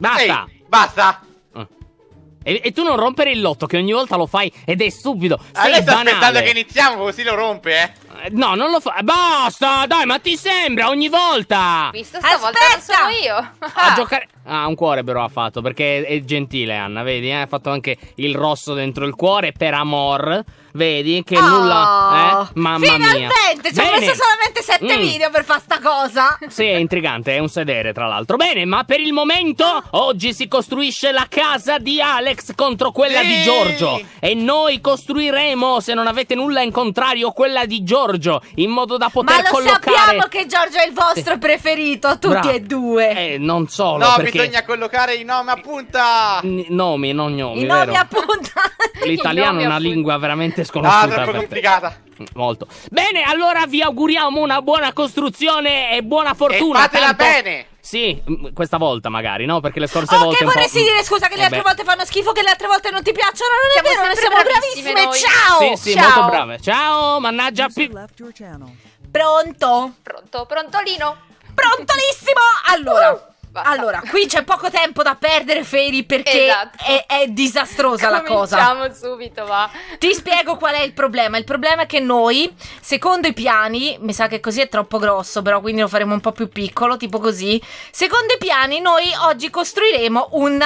Basta! Ehi, basta! Eh. E, e, tu non rompere il lotto che ogni volta lo fai ed è stupido. Adesso aspettando che iniziamo così lo rompe, eh. Eh, no, non lo fa. Eh, basta, dai, ma ti sembra ogni volta. Visto stavolta Aspetta! non sono io. A ah. giocare. Ah, un cuore però ha fatto perché è gentile Anna, vedi? Eh? Ha fatto anche il rosso dentro il cuore per amor. Vedi che oh, nulla. Eh? Mamma finalmente, mia. Finalmente, ci ho messo solamente sette mm. video per fare sta cosa. Sì, è intrigante, è un sedere tra l'altro. Bene, ma per il momento oggi si costruisce la casa di Alex contro quella sì. di Giorgio. E noi costruiremo, se non avete nulla in contrario, quella di Giorgio Giorgio in modo da poter Ma lo collocare... sappiamo che Giorgio è il vostro eh. preferito, tutti Bra e due. Eh, non solo. No, perché... bisogna collocare i nomi a punta. N nomi, non gnomi. I vero? nomi a punta. L'italiano è una lingua veramente ah, sconosciuta. Ah, troppo complicata. Mm, molto. Bene, allora vi auguriamo una buona costruzione e buona fortuna. E fatela Tempo... bene. Sì, questa volta magari, no? Perché le scorse oh, volte. Che vorresti dire scusa che le eh altre volte fanno schifo, che le altre volte non ti piacciono? Non siamo è vero, noi siamo bravissime. Noi. Ciao! Sì, sì, Ciao. molto brave. Ciao, mannaggia. Pi- Pronto? Pronto, prontolino. Prontolissimo! Allora. Uh. Basta. Allora, qui c'è poco tempo da perdere, Fairy, perché esatto. è, è, disastrosa la cosa. Cominciamo subito, va. Ti spiego qual è il problema. Il problema è che noi, secondo i piani, mi sa che così è troppo grosso, però quindi lo faremo un po' più piccolo, tipo così. Secondo i piani, noi oggi costruiremo un...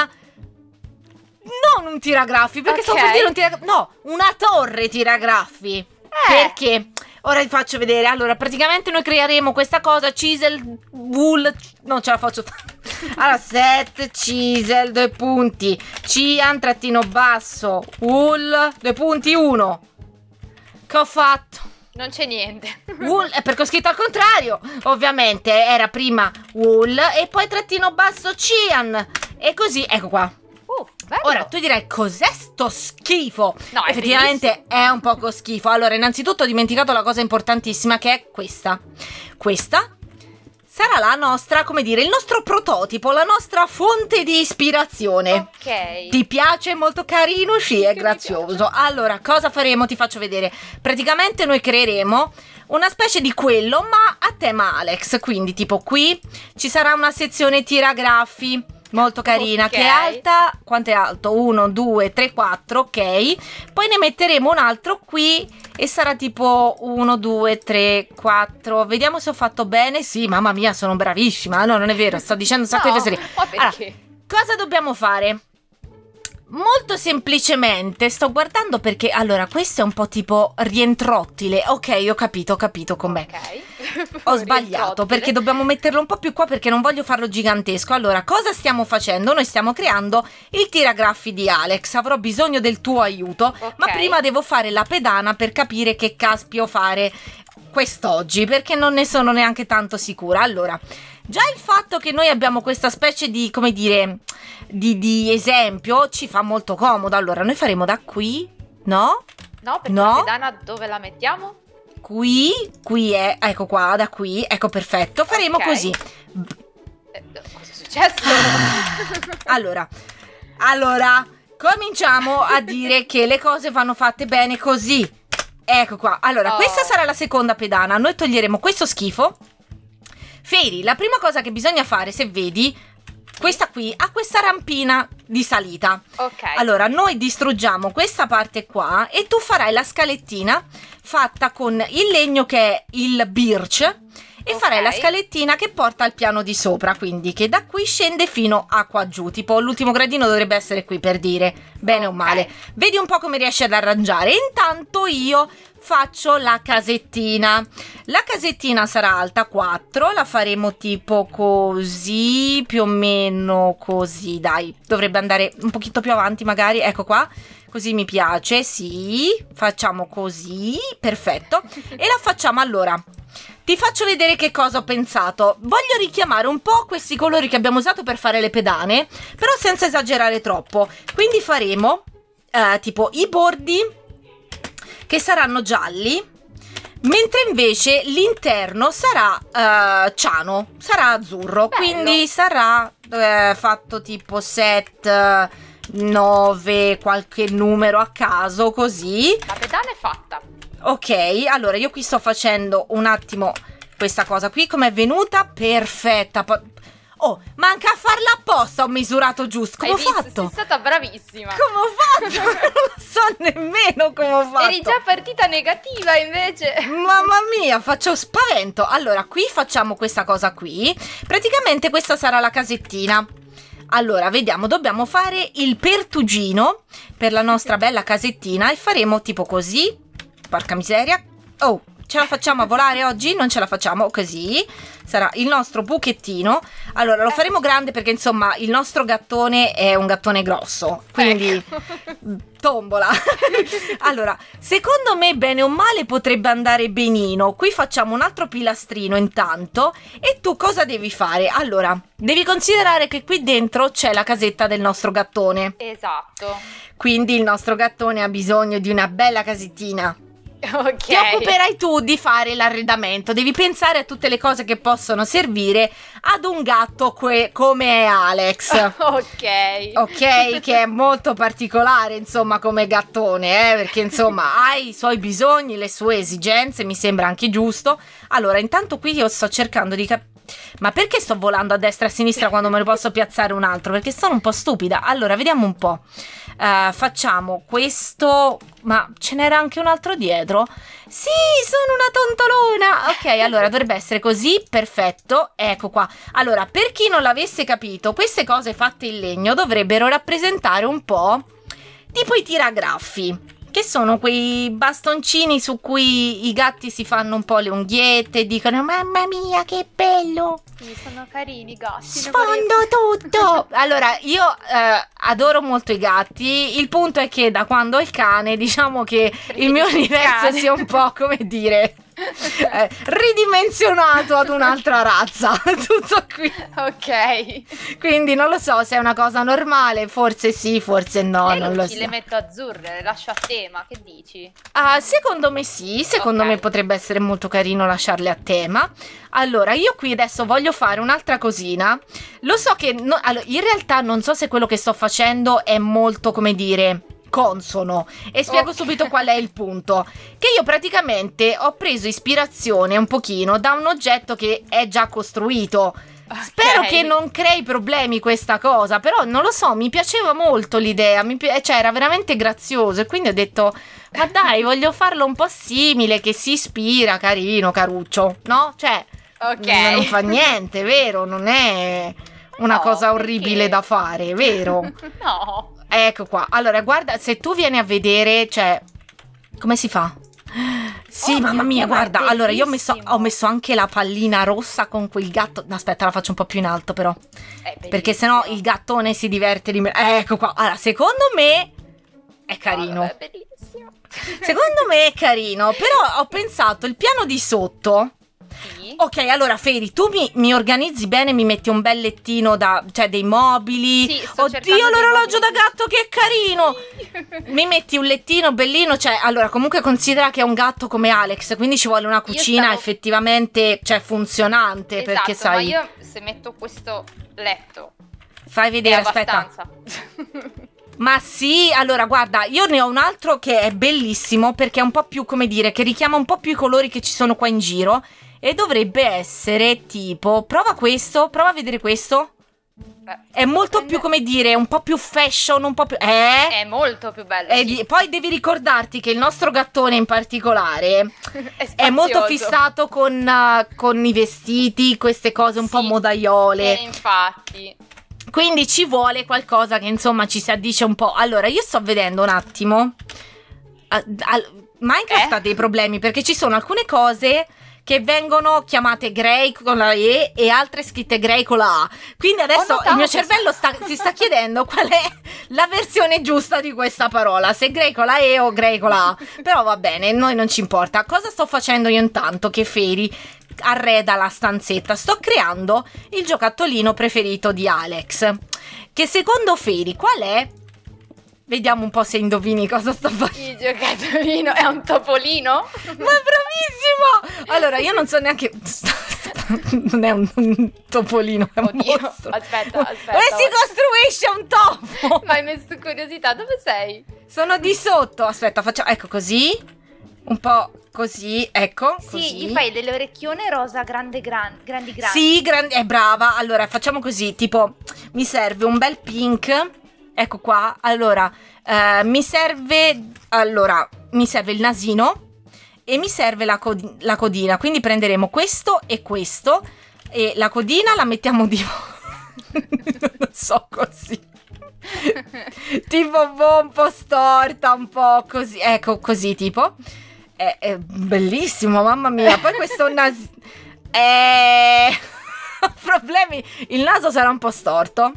Non un tiragraffi, perché okay. stavo per dire un tiragraffi... No, una torre tiragraffi. Eh. Perché... Ora vi faccio vedere. Allora, praticamente noi creeremo questa cosa, chisel, wool... Non ce la faccio fare. Allora, set Cisel, due punti. Cian, trattino basso. Wool, due punti, uno. Che ho fatto? Non c'è niente. Wool, eh, perché ho scritto al contrario. Ovviamente era prima Wool e poi trattino basso Cian. E così, ecco qua. Uh, Ora tu direi cos'è sto schifo? No, effettivamente è, è un poco schifo. Allora, innanzitutto ho dimenticato la cosa importantissima che è questa. Questa sarà la nostra, come dire, il nostro prototipo, la nostra fonte di ispirazione. Ok. Ti piace? Molto carino? Sì, è grazioso. Allora, cosa faremo? Ti faccio vedere. Praticamente noi creeremo una specie di quello, ma a tema Alex. Quindi, tipo qui ci sarà una sezione tiragraffi molto carina, okay. che è alta, quanto è alto? 1, 2, 3, 4, ok. Poi ne metteremo un altro qui e sarà tipo 1, 2, 3, 4. Vediamo se ho fatto bene. Sì, mamma mia, sono bravissima. No, non è vero, sto dicendo un sacco no, di fesserie. Allora, cosa dobbiamo fare? Molto semplicemente sto guardando perché allora questo è un po' tipo rientrottile. Ok, ho capito, ho capito com'è. Okay. ho sbagliato perché dobbiamo metterlo un po' più qua perché non voglio farlo gigantesco. Allora, cosa stiamo facendo? Noi stiamo creando il tiragraffi di Alex. Avrò bisogno del tuo aiuto, okay. ma prima devo fare la pedana per capire che caspio fare quest'oggi perché non ne sono neanche tanto sicura. Allora, già il fatto che noi abbiamo questa specie di, come dire, di, di esempio ci fa molto comodo. Allora, noi faremo da qui, no? No, perché no. la pedana dove la mettiamo? Qui, qui è, ecco qua, da qui, ecco perfetto. Faremo okay. così. Eh, eh, cosa è successo? allora, allora, cominciamo a dire che le cose vanno fatte bene così Ecco qua. Allora, oh. questa sarà la seconda pedana. Noi toglieremo questo schifo. Feri, la prima cosa che bisogna fare, se vedi, questa qui ha questa rampina di salita. Ok. Allora, noi distruggiamo questa parte qua e tu farai la scalettina fatta con il legno che è il birch e okay. farei la scalettina che porta al piano di sopra, quindi che da qui scende fino a qua giù, tipo l'ultimo gradino dovrebbe essere qui per dire, bene okay. o male. Vedi un po' come riesci ad arrangiare. Intanto io faccio la casettina. La casettina sarà alta 4, la faremo tipo così, più o meno così, dai. Dovrebbe andare un pochino più avanti magari, ecco qua. Così mi piace, sì. Facciamo così, perfetto. E la facciamo allora. Ti faccio vedere che cosa ho pensato. Voglio richiamare un po' questi colori che abbiamo usato per fare le pedane, però senza esagerare troppo. Quindi faremo eh, tipo i bordi che saranno gialli, mentre invece l'interno sarà eh, ciano, sarà azzurro, Bello. quindi sarà eh, fatto tipo set 9, qualche numero a caso così. La pedana è fatta. Ok, allora io qui sto facendo un attimo questa cosa qui, com'è venuta? Perfetta. Oh, manca a farla apposta, ho misurato giusto. Come Hai ho visto? fatto? Sei stata bravissima. Come ho fatto? non lo so nemmeno come ho fatto. Eri già partita negativa invece. Mamma mia, faccio spavento. Allora, qui facciamo questa cosa qui. Praticamente questa sarà la casettina. Allora, vediamo, dobbiamo fare il pertugino per la nostra bella casettina e faremo tipo così. Porca miseria. Oh, ce la facciamo a volare oggi? Non ce la facciamo così. Sarà il nostro buchettino. Allora, lo eh. faremo grande perché insomma il nostro gattone è un gattone grosso. Quindi ecco. tombola. allora, secondo me bene o male potrebbe andare benino. Qui facciamo un altro pilastrino intanto. E tu cosa devi fare? Allora, devi considerare che qui dentro c'è la casetta del nostro gattone. Esatto. Quindi il nostro gattone ha bisogno di una bella casettina Okay. Ti occuperai tu di fare l'arredamento. Devi pensare a tutte le cose che possono servire ad un gatto come è Alex. ok. Ok, che è molto particolare, insomma, come gattone, eh? perché insomma ha i suoi bisogni, le sue esigenze, mi sembra anche giusto. Allora, intanto qui io sto cercando di capire. Ma perché sto volando a destra e a sinistra quando me ne posso piazzare un altro? Perché sono un po' stupida. Allora, vediamo un po' uh, facciamo questo, ma ce n'era anche un altro dietro? Sì, sono una tontolona! Ok, allora dovrebbe essere così, perfetto, ecco qua. Allora, per chi non l'avesse capito, queste cose fatte in legno dovrebbero rappresentare un po' tipo i tiragraffi che sono quei bastoncini su cui i gatti si fanno un po' le unghiette e dicono mamma mia che bello sì, sono carini i gatti sfondo tutto allora io eh, adoro molto i gatti il punto è che da quando ho il cane diciamo che Perché il mio universo cane. sia un po' come dire Eh, ridimensionato ad un'altra razza. Tutto qui. Ok. Quindi non lo so se è una cosa normale, forse sì, forse no. Lei non lo so. le metto azzurre, le lascio a tema, che dici? Uh, secondo me sì, secondo okay. me potrebbe essere molto carino lasciarle a tema. Allora, io qui adesso voglio fare un'altra cosina. Lo so che no, allora, in realtà non so se quello che sto facendo è molto, come dire, consono. E spiego okay. subito qual è il punto. Che io praticamente ho preso ispirazione un pochino da un oggetto che è già costruito. Okay. Spero che non crei problemi questa cosa, però non lo so, mi piaceva molto l'idea, pi- cioè era veramente grazioso e quindi ho detto, ma dai, voglio farlo un po' simile, che si ispira, carino, caruccio, no? Cioè, okay. non fa niente, vero? Non è una no, cosa orribile perché? da fare, vero? no. Ecco qua. Allora, guarda, se tu vieni a vedere, cioè... Come si fa? Sì, oh, mamma mia, guarda. Bellissimo. Allora, io ho messo, ho messo, anche la pallina rossa con quel gatto. Aspetta, la faccio un po' più in alto, però. Perché sennò il gattone si diverte di me. Ecco qua. Allora, secondo me è carino. Oh, è bellissimo. Secondo me è carino, però ho pensato il piano di sotto sì. Ok, allora Feri, tu mi, mi, organizzi bene, mi metti un bel lettino da, cioè dei mobili. Sì, Oddio, l'orologio da gatto che carino! Sì. mi metti un lettino bellino, cioè allora comunque considera che è un gatto come Alex, quindi ci vuole una cucina stavo... effettivamente, cioè, funzionante, esatto, perché sai... Ma io se metto questo letto Fai vedere, aspetta. Ma sì, allora guarda, io ne ho un altro che è bellissimo perché è un po' più, come dire, che richiama un po' più i colori che ci sono qua in giro. E dovrebbe essere tipo, prova questo, prova a vedere questo. Beh, è molto dipende. più, come dire, un po' più fashion, un po' più... Eh? È molto più bello. Sì. Poi devi ricordarti che il nostro gattone in particolare è, è, molto fissato con, uh, con, i vestiti, queste cose un sì. po' modaiole. Eh, infatti. Quindi ci vuole qualcosa che insomma ci si addice un po'. Allora, io sto vedendo un attimo... A, a, Minecraft eh? ha dei problemi perché ci sono alcune cose che vengono chiamate Grey con la E e altre scritte Grey con la A. Quindi adesso il mio cervello sta, si sta chiedendo qual è la versione giusta di questa parola, se Grey con la E o Grey con la A. Però va bene, noi non ci importa. Cosa sto facendo io intanto che Feri arreda la stanzetta? Sto creando il giocattolino preferito di Alex. Che secondo Feri qual è Vediamo un po' se indovini cosa sto facendo. Il giocattolino è un topolino? Ma bravissimo! Allora, io non so neanche... non è un, un topolino, è un Oddio, mostro. aspetta, aspetta. Come si costruisce un topo? Ma hai messo curiosità, dove sei? Sono di sotto, aspetta, faccio, ecco così, un po' così, ecco, sì, così. gli fai delle orecchione rosa grande, gran, grandi, grandi. Sì, grandi, è brava, allora facciamo così, tipo, mi serve un bel pink Ecco qua, allora, eh, mi serve, allora, mi serve il nasino e mi serve la, cod la, codina, quindi prenderemo questo e questo e la codina la mettiamo di... non so così. tipo boh, un po' storta, un po' così, ecco così tipo. È, è bellissimo, mamma mia. Poi questo nasino... Eh... Problemi, il naso sarà un po' storto.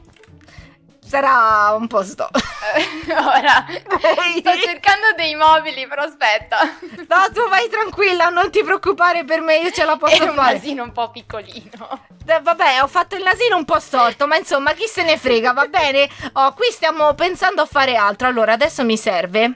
Sarà un posto. Ora Ora sto cercando dei mobili, però aspetta. No, tu vai tranquilla, non ti preoccupare per me, io ce la posso fare. È un fare. nasino un po' piccolino. D- vabbè, ho fatto il nasino un po' storto, ma insomma, chi se ne frega, va bene? Oh, qui stiamo pensando a fare altro. Allora, adesso mi serve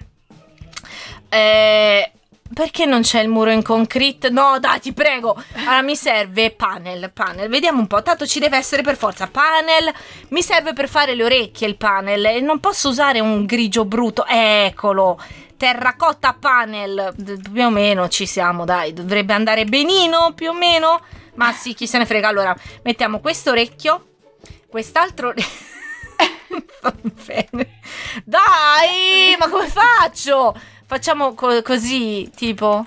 eh, perché non c'è il muro in concrete? No, dai, ti prego. Allora mi serve panel, panel. Vediamo un po'. Tanto ci deve essere per forza panel. Mi serve per fare le orecchie il panel. E non posso usare un grigio brutto. Eccolo. Terracotta panel. Più o meno ci siamo, dai. Dovrebbe andare benino, più o meno. Ma sì, chi se ne frega. Allora, mettiamo questo orecchio. Quest'altro... orecchio. Dai, ma come faccio? Facciamo co così, tipo.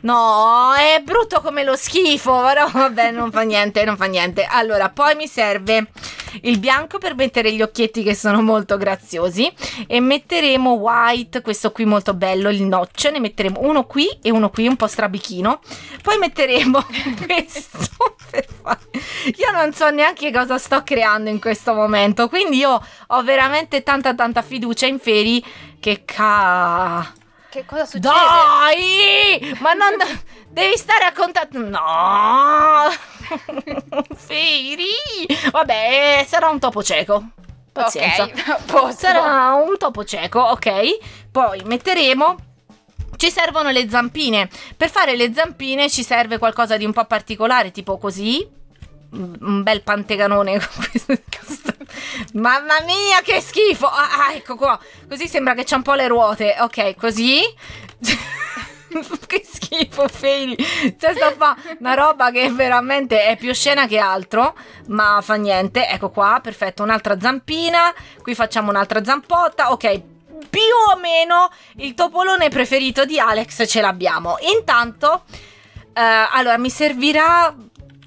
No, è brutto come lo schifo, però vabbè, non fa niente, non fa niente. Allora, poi mi serve il bianco per mettere gli occhietti che sono molto graziosi e metteremo white, questo qui molto bello, il notch, ne metteremo uno qui e uno qui, un po' strabichino. Poi metteremo questo per fare... Io non so neanche cosa sto creando in questo momento, quindi io ho veramente tanta tanta fiducia in Feri che ca che cosa succede? Dai! Ma non... devi stare a contatto... No! Firi! Vabbè, sarà un topo cieco. Pazienza. Okay. sarà un topo cieco, ok? Poi metteremo... Ci servono le zampine. Per fare le zampine ci serve qualcosa di un po' particolare, tipo così un bel pantecanone con questo. Mamma mia, che schifo! Ah, ah, ecco qua. Così sembra che c'ha un po' le ruote. Ok, così. che schifo, Feli. Cioè, sta fa una roba che veramente è più scena che altro, ma fa niente. Ecco qua, perfetto. Un'altra zampina. Qui facciamo un'altra zampotta. Ok, più o meno il topolone preferito di Alex ce l'abbiamo. Intanto... Eh, allora, mi servirà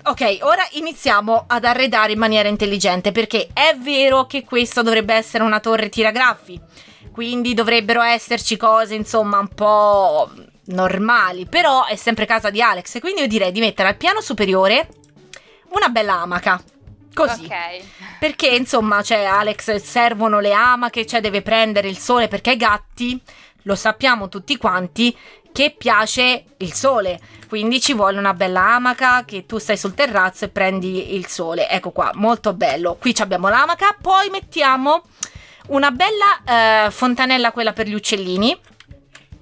Ok, ora iniziamo ad arredare in maniera intelligente perché è vero che questa dovrebbe essere una torre tiragraffi, quindi dovrebbero esserci cose insomma un po' normali, però è sempre casa di Alex, quindi io direi di mettere al piano superiore una bella amaca. Così. Okay. Perché insomma, cioè, Alex servono le amache, cioè deve prendere il sole perché i gatti, lo sappiamo tutti quanti, che piace il sole. Quindi ci vuole una bella amaca che tu stai sul terrazzo e prendi il sole. Ecco qua, molto bello. Qui abbiamo l'amaca, poi mettiamo una bella eh, fontanella quella per gli uccellini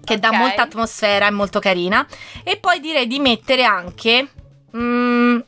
che okay. dà molta atmosfera, è molto carina. E poi direi di mettere anche mm, eh,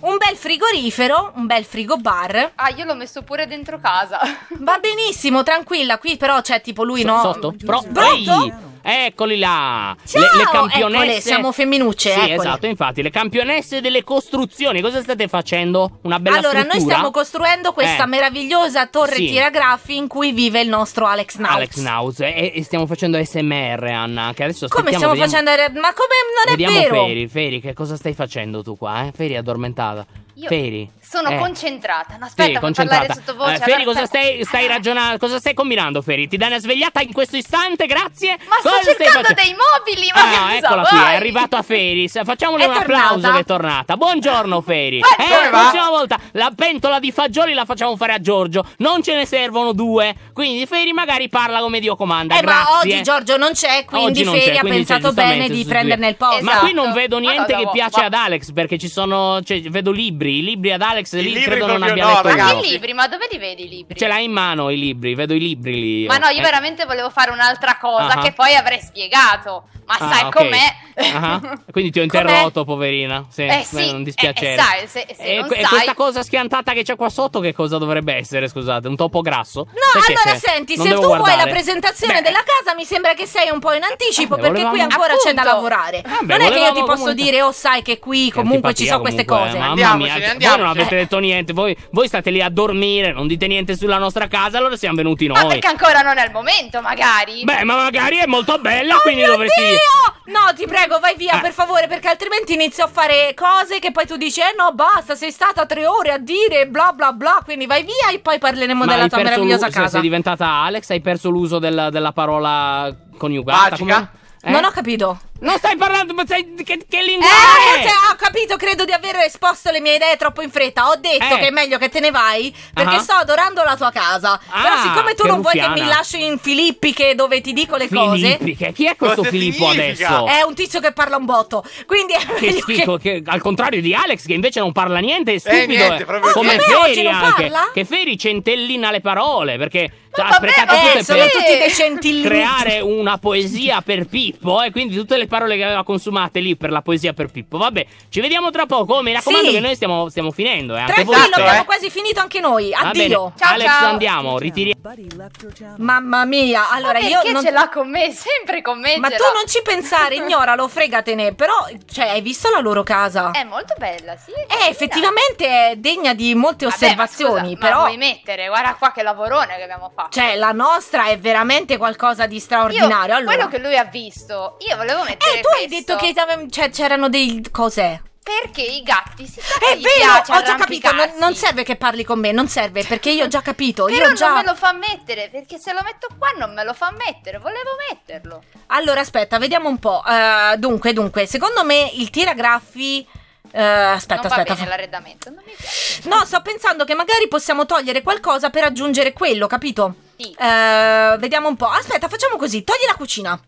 un bel frigorifero, un bel frigo bar. Ah, io l'ho messo pure dentro casa. Va benissimo, tranquilla. Qui però c'è tipo lui, so, no? Sotto? Pro- Pronto? Eccoli là! Ciao! Le, le campionesse. Eccole, siamo femminucce. Sì, eccole. esatto, infatti, le campionesse delle costruzioni. Cosa state facendo? Una bella allora, struttura? Allora, noi stiamo costruendo questa eh. meravigliosa torre sì. tiragraffi in cui vive il nostro Alex Naus. Alex Naus. E, e, stiamo facendo SMR, Anna. Che adesso Come stiamo vediamo... facendo? Ma come non è vediamo vero? Vediamo Feri, Feri, che cosa stai facendo tu qua? Eh? Feri è addormentata. Io Feri. Sono eh. concentrata. aspetta, sì, concentrata. sottovoce. Eh, Feri, cosa stai, stai, ragionando? Cosa stai combinando, Feri? Ti dai una svegliata in questo istante? Grazie. Ma cosa sto cercando dei mobili. Ma ah, eccola vai. qui, è arrivato a Feri. Facciamole è un tornata. applauso che è tornata. Buongiorno, Feri. Ma eh, la eh, prossima volta la pentola di fagioli la facciamo fare a Giorgio. Non ce ne servono due. Quindi Feri magari parla come Dio comanda. Eh, Grazie. ma oggi Giorgio non c'è, quindi non Feri c'è, quindi ha pensato bene di prenderne il posto. Esatto. Ma qui non esatto. vedo niente che piace ad Alex perché ci sono. Cioè, vedo libri libri, i libri ad Alex I lì libri credo non abbia no, letto ragazzi. Ma che libri? Ma dove li vedi i libri? Ce l'hai in mano i libri, vedo i libri lì. Ma no, io eh. veramente volevo fare un'altra cosa uh-huh. che ah. poi avrei spiegato. Ma ah, sai okay. com'è? Uh-huh. Quindi ti ho interrotto, com'è? poverina. Sì, eh, sì, non eh, dispiacere. Eh, sai, se, se eh, e, sai... questa cosa schiantata che c'è qua sotto, che cosa dovrebbe essere? Scusate, un topo grasso? No, Perché allora se... senti, non se tu guardare... vuoi la presentazione Beh. della casa, mi sembra che sei un po' in anticipo eh, perché qui ancora Appunto. c'è da lavorare. Eh, non è che io ti posso comunque... dire, oh, sai che qui comunque ci sono queste comunque, cose. Eh, mamma mia, niente. Andiamo. Voi non avete detto niente. Voi, voi, state lì a dormire, non dite niente sulla nostra casa. Allora siamo venuti noi. Ma perché ancora non è il momento, magari. Beh, ma magari è molto bella, oh quindi dovresti. Dio! No, ti prego, vai via, eh. per favore, perché altrimenti inizio a fare cose che poi tu dici, eh no, basta, sei stata tre ore a dire bla bla bla. Quindi vai via e poi parleremo ma della tua meravigliosa casa. Sei diventata Alex, hai perso l'uso della, della parola coniugata. Magica? Come... Eh? Non ho capito. Non stai parlando, ma sei, che, che lingua eh, eh cioè, Ho capito, credo di aver esposto le mie idee troppo in fretta. Ho detto eh. che è meglio che te ne vai perché uh ah. -huh. sto adorando la tua casa. Ah, Però siccome tu non ruffiana. vuoi che mi lasci in Filippiche dove ti dico le Filippiche. cose... Chi è questo Cosa Filippo significa? adesso? È un tizio che parla un botto. Quindi è che schifo, che... che... al contrario di Alex che invece non parla niente, è eh, stupido. Eh, niente, proprio... come eh, Feri anche. Parla? Che Feri centellina le parole perché ha sprecato tutte eh, per... Creare una poesia per Pippo e quindi tutte le parole che aveva consumate lì per la poesia per Pippo. Vabbè, ci vediamo tra poco. Mi raccomando, sì. che noi stiamo, stiamo finendo. Eh. Tranquillo, voi, abbiamo eh. quasi finito anche noi. Addio. Ciao, Alex, ciao. andiamo. Ritiriamo. Mamma mia, allora Ma io. Non... ce l'ha con me? Sempre con me. Ma tu non ci pensare, ignoralo, fregatene. Però, cioè, hai visto la loro casa? È molto bella, sì. È eh, effettivamente è degna di molte Vabbè, osservazioni. Scusa, però. Ma vuoi mettere, guarda qua che lavorone che abbiamo fatto. Cioè, la nostra è veramente qualcosa di straordinario. Io, allora... Quello che lui ha visto, io volevo mettere eh, tu questo. hai detto che cioè, c'erano dei... cos'è? Perché i gatti si È eh, vero, ho già capito, non, non, serve che parli con me, non serve, perché io ho già capito, Però io già... non me lo fa mettere, perché se lo metto qua non me lo fa mettere, volevo metterlo Allora, aspetta, vediamo un po', uh, dunque, dunque, secondo me il tiragraffi... Uh, aspetta, non aspetta. l'arredamento, non mi piace. No, sto pensando che magari possiamo togliere qualcosa per aggiungere quello, capito? Sì. Uh, vediamo un po'. Aspetta, facciamo così, togli la cucina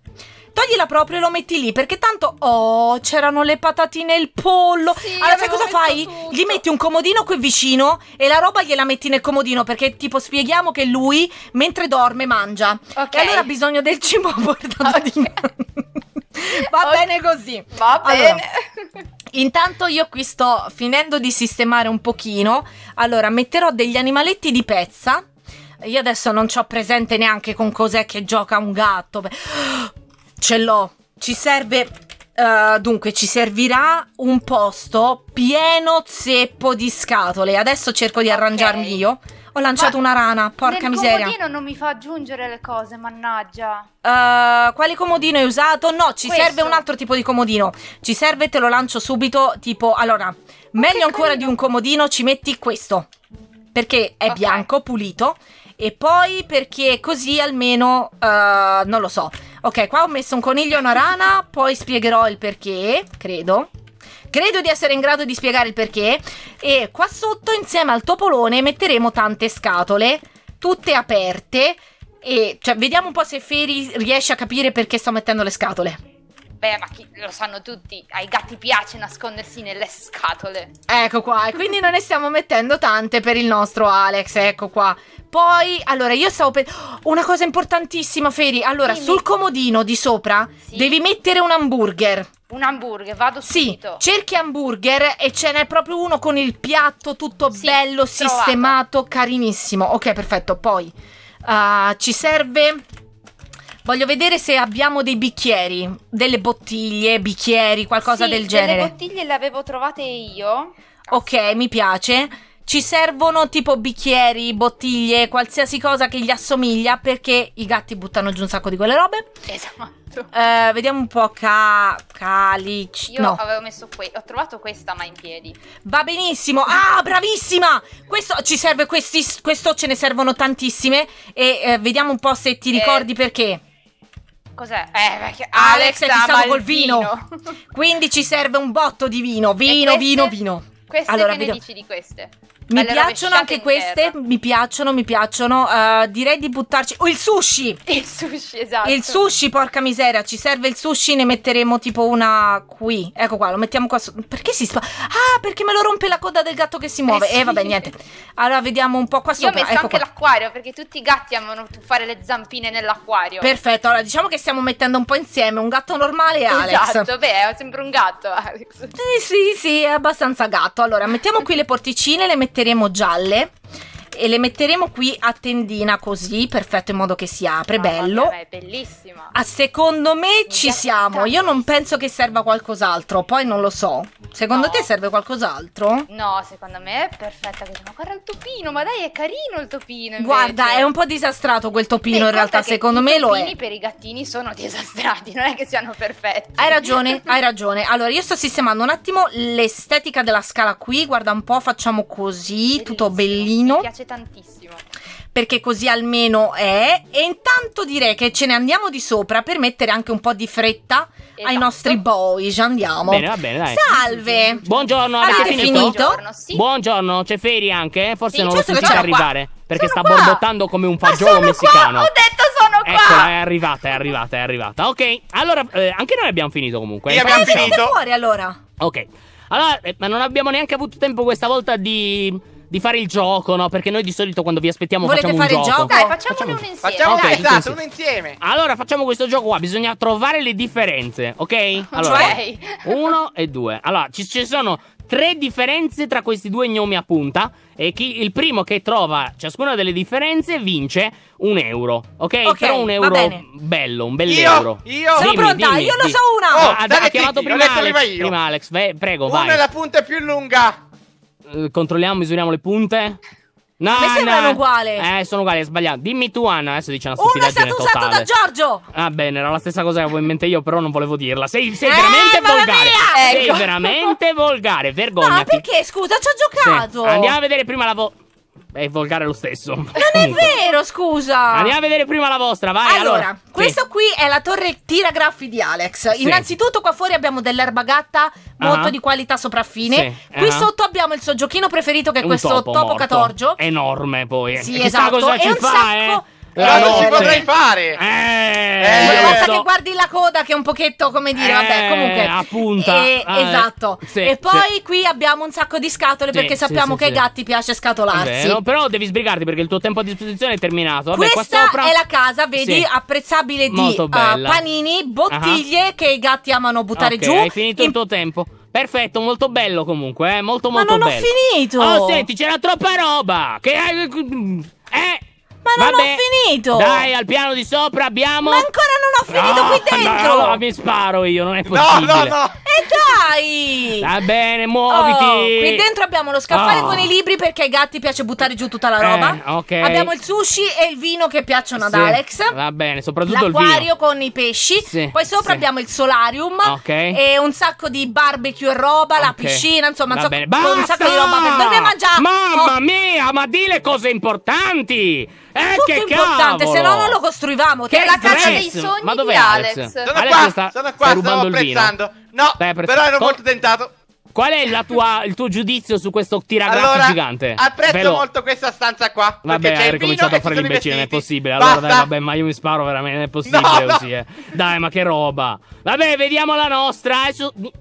toglila proprio e lo metti lì perché tanto oh c'erano le patatine e il pollo sì, allora sai cosa fai? Tutto. gli metti un comodino qui vicino e la roba gliela metti nel comodino perché tipo spieghiamo che lui mentre dorme mangia ok e allora ha bisogno del cibo a portata okay. di va okay. bene così va bene allora, Intanto io qui sto finendo di sistemare un pochino. Allora, metterò degli animaletti di pezza. Io adesso non ho presente neanche con cos'è che gioca un gatto. Ce l'ho. Ci serve... Uh, dunque, ci servirà un posto pieno zeppo di scatole. Adesso cerco di okay. arrangiarmi io. Ho lanciato ma una rana, porca miseria. Il comodino non mi fa aggiungere le cose, mannaggia. Uh, quale comodino hai usato? No, ci Questo. serve un altro tipo di comodino. Ci serve, te lo lancio subito, tipo... Allora, oh, meglio ancora carino. di un comodino ci metti questo. Perché è okay. bianco, pulito e poi perché così almeno uh, non lo so. Ok, qua ho messo un coniglio e una rana, poi spiegherò il perché, credo. Credo di essere in grado di spiegare il perché. E qua sotto, insieme al topolone, metteremo tante scatole, tutte aperte. E cioè, vediamo un po' se Feri riesce a capire perché sto mettendo le scatole. Beh, ma chi, lo sanno tutti, ai gatti piace nascondersi nelle scatole. Ecco qua, e quindi non ne stiamo mettendo tante per il nostro Alex, ecco qua. Poi, allora, io stavo pensando... una cosa importantissima, Feri. Allora, Dimmi. sul comodino di sopra sì. devi mettere un hamburger. Un hamburger, vado subito. Sì, cerchi hamburger e ce n'è proprio uno con il piatto tutto sì, bello, trovato. sistemato, carinissimo. Ok, perfetto. Poi, uh, ci serve Voglio vedere se abbiamo dei bicchieri, delle bottiglie, bicchieri, qualcosa sì, del genere. Le bottiglie le avevo trovate io. Ok, mi piace. Ci servono tipo bicchieri, bottiglie, qualsiasi cosa che gli assomiglia perché i gatti buttano giù un sacco di quelle robe. Esatto. Uh, vediamo un po' ca- calici. Io no. avevo messo qui. Ho trovato questa ma in piedi. Va benissimo. Ah, bravissima! Questo ci serve questi, questo ce ne servono tantissime e eh, vediamo un po' se ti eh, ricordi eh. perché. Cos'è? Eh, perché Alex, Alex ti stavo col vino. vino. Quindi ci serve un botto di vino. Vino, queste, vino, vino. Queste allora, che ne vediamo. dici di queste? Mi piacciono anche queste, mi piacciono, mi piacciono. Uh, direi di buttarci. Oh, il sushi! Il sushi, esatto. Il sushi, porca miseria, ci serve il sushi, ne metteremo tipo una qui. Ecco qua, lo mettiamo qua. Su. Perché si spaventa? Ah, perché me lo rompe la coda del gatto che si muove. Eh, sì. eh vabbè, niente. Allora vediamo un po' qua Io sopra. Io ho messo ecco anche l'acquario, perché tutti i gatti amano fare le zampine nell'acquario. Perfetto, allora diciamo che stiamo mettendo un po' insieme un gatto normale e Alex. Esatto, beh, sembra un gatto, Alex. Sì, sì, sì, è abbastanza gatto. Allora, mettiamo qui le porticine, le mettiamo metteremo gialle e le metteremo qui a tendina così, perfetto, in modo che si apre, no, bello. Vabbè, è bellissima. Ah, secondo me Mi ci siamo, io non penso che serva qualcos'altro, poi non lo so. Secondo no. te serve qualcos'altro? No, secondo me è perfetta così. Ma guarda il topino, ma dai, è carino il topino. Invece. Guarda, è un po' disastrato quel topino Beh, in realtà, secondo me lo è. I topini per i gattini sono disastrati, non è che siano perfetti. Hai ragione, hai ragione. Allora, io sto sistemando un attimo l'estetica della scala qui, guarda un po', facciamo così, Bellissimo. tutto bellino. Mi piace piace tantissimo. Perché così almeno è. E intanto direi che ce ne andiamo di sopra per mettere anche un po' di fretta esatto. ai nostri boys. Andiamo. Bene, va bene, dai. Salve. Buongiorno, avete dai, finito? Buongiorno, sì. Buongiorno, c'è Feri anche? Forse sì, non lo certo sentite arrivare. Qua. Perché sono sta qua. borbottando come un fagiolo messicano. Qua. Ho detto sono ecco, qua. Eccola, è arrivata, è arrivata, è arrivata. Ok, allora, eh, anche noi abbiamo finito comunque. Sì, abbiamo eh, finito. fuori allora. Ok. Allora, eh, ma non abbiamo neanche avuto tempo questa volta di di fare il gioco, no? Perché noi di solito quando vi aspettiamo Volete facciamo un gioco. Volete fare il gioco? Dai, facciamone facciamo... un insieme. Facciamo okay, esatto, uno insieme. Allora, facciamo questo gioco qua, bisogna trovare le differenze, ok? Allora, cioè? uno e due. Allora, ci, ci sono tre differenze tra questi due gnomi a punta. E chi, il primo che trova ciascuna delle differenze vince un euro. Ok? okay Però un euro bello, un bel io, euro. Io sono pronta, dimmi, io lo so una. Oh, ha, ah, ha chiamato prima, Alex, prima Alex. Beh, prego, una vai. Una è la punta più lunga. Eh, controlliamo, misuriamo le punte. No, mi sembrano uguali. Eh, sono uguali, è sbagliato. Dimmi tu, Anna. Adesso dice una stupidaggine Uno è stato totale. usato da Giorgio. Va ah, bene, era la stessa cosa che avevo in mente io, però non volevo dirla. Sei, sei eh, veramente volgare. Mia! Sei ecco. veramente volgare. Vergogna. Ma perché? Scusa, ci ho giocato. Sì. Andiamo a vedere prima la vo è volgare lo stesso. Non è vero, scusa. Andiamo a vedere prima la vostra, vai. Allora, allora. questo sì. qui è la torre tiragraffi di Alex. Sì. Innanzitutto qua fuori abbiamo dell'erba gatta molto uh ah. -huh. di qualità sopraffine. Sì. Uh -huh. Qui ah. sotto abbiamo il suo giochino preferito che è Un questo topo, topo catorgio. Enorme poi. Eh, sì, Chissà esatto. Cosa ci è fa, un sacco eh? La eh, notte. Eh, ci potrei fare. Eh, eh, eh basta volta che guardi la coda che è un pochetto, come dire, eh, vabbè, comunque. Appunta. Eh, ah, esatto. Sì, e poi sì. qui abbiamo un sacco di scatole sì, perché sappiamo che ai gatti piace scatolarsi. Vero, però devi sbrigarti perché il tuo tempo a disposizione è terminato. Vabbè, Questa sopra... è la casa, vedi, apprezzabile di uh, panini, ah. bottiglie uh-huh. che i gatti amano buttare okay, giù. Hai finito in... il tuo tempo. Perfetto, molto bello comunque, eh? molto molto bello. Ma non bello. ho finito! Oh, senti, c'era troppa roba! Che... Eh! Ma non Vabbè. ho finito! Dai, al piano di sopra abbiamo. Ma ancora non ho finito no, qui dentro! No, no, mi sparo io, non è possibile. No, no, no! E eh, dai! Va bene, muoviti! Oh, qui dentro abbiamo lo scaffale oh. con i libri perché ai gatti piace buttare giù tutta la roba. Eh, ok. Abbiamo il sushi e il vino che piacciono sì. ad Alex. Va bene, soprattutto il vino. L'acquario con i pesci. Sì, Poi sopra sì. abbiamo il solarium. Ok. E un sacco di barbecue e roba, okay. la piscina, insomma, Va bene. Basta! un sacco di roba per dove mangiare. Mamma oh. mia, ma di le cose importanti! Eh, Tutto che importante, cavolo. se no non lo costruivamo. Che è la stress. casa dei sogni Ma dov'è Alex? Alex? Sono Alex qua, sta, sono qua, sta rubando stavo apprezzando. No, Dai, però ero molto tentato. Qual è tua, il tuo giudizio su questo tiragraffi allora, gigante? Apprezzo Velo. molto questa stanza qua. Vabbè, hai ricominciato a fare l'imbecille, non è possibile. Allora, dai, vabbè, ma io mi sparo veramente, non è possibile no, così, no. eh. Dai, ma che roba. Vabbè, vediamo la nostra.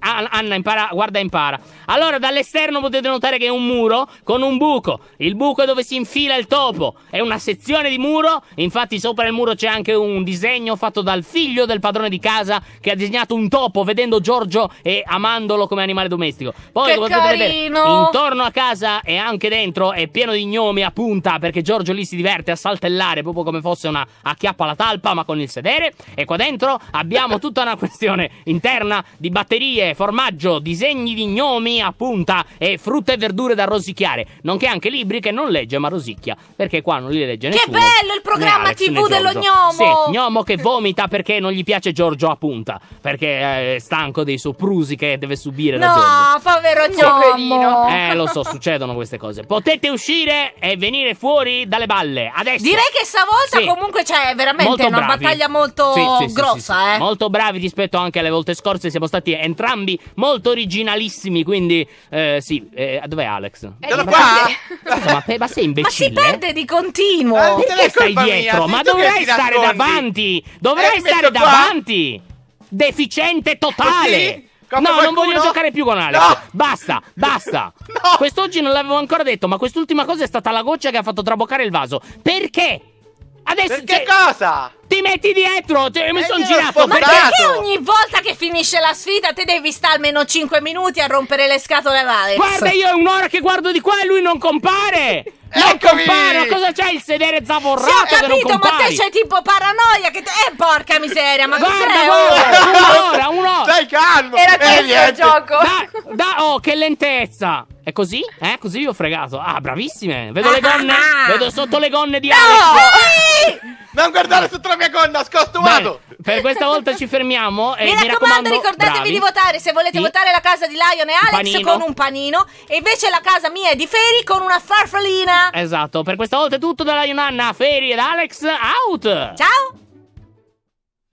Ah, Anna, impara, guarda, impara. Allora, dall'esterno potete notare che è un muro con un buco. Il buco è dove si infila il topo. È una sezione di muro. Infatti, sopra il muro c'è anche un disegno fatto dal figlio del padrone di casa che ha disegnato un topo vedendo Giorgio e amandolo come animale domestico fantastico. Poi, che come carino. potete vedere, intorno a casa e anche dentro è pieno di gnomi a punta perché Giorgio lì si diverte a saltellare proprio come fosse una acchiappa alla talpa, ma con il sedere. E qua dentro abbiamo tutta una questione interna di batterie, formaggio, disegni di gnomi a punta e frutta e verdure da rosicchiare, nonché anche libri che non legge ma rosicchia, perché qua non li legge nessuno. Che bello il programma Alex, TV dello gnomo! Sì, gnomo che vomita perché non gli piace Giorgio a punta, perché eh, è stanco dei soprusi che deve subire no, da Giorgio povero gnomo. Eh, lo so, succedono queste cose. Potete uscire e venire fuori dalle balle. Adesso. Direi che stavolta sì. comunque c'è cioè, veramente molto una bravi. battaglia molto sì, sì, grossa, eh. Molto bravi rispetto anche alle volte scorse. Siamo stati entrambi molto originalissimi, quindi eh, sì. Eh, dov'è Alex? È eh, qua. Ma, ma sei imbecille? Ma si perde di continuo. Ah, ma perché stai dietro? Mia, ma dovrei stare davanti. Dovrei eh, stare davanti. Deficiente totale. Come no, non voglio giocare più con Alex. No. Basta, basta. No. Quest'oggi non l'avevo ancora detto, ma quest'ultima cosa è stata la goccia che ha fatto traboccare il vaso. Perché? Adesso Perché cioè, cosa? Ti metti dietro, ti, cioè, mi eh, sono girato. Ma perché ogni volta che finisce la sfida te devi stare almeno 5 minuti a rompere le scatole ad Alex? Guarda, io è un'ora che guardo di qua e lui non compare. Eh, eccomi! Comparo, cosa c'è il sedere zavorrato? Sì, ho capito, ma te c'è tipo paranoia che te... Eh, porca miseria, ma guarda, oh! guarda, un'ora, un'ora. Stai calmo. Era eh, questo eh, gioco. Da, da, oh, che lentezza. È così? Eh, così vi ho fregato. Ah, bravissime. Vedo ah, le gonne. Ah, ah, vedo sotto le gonne di no! Alex. Sì! Non guardare sotto la mia gonna, scostumato. vado. Per questa volta ci fermiamo. E mi, raccomando, raccomando ricordatevi bravi. di votare se volete sì. votare la casa di Lion e Alex panino. con un panino. E invece la casa mia è di Feri con una farfallina. Esatto, per questa volta è tutto dalla Ionanna, Feri ed Alex out. Ciao.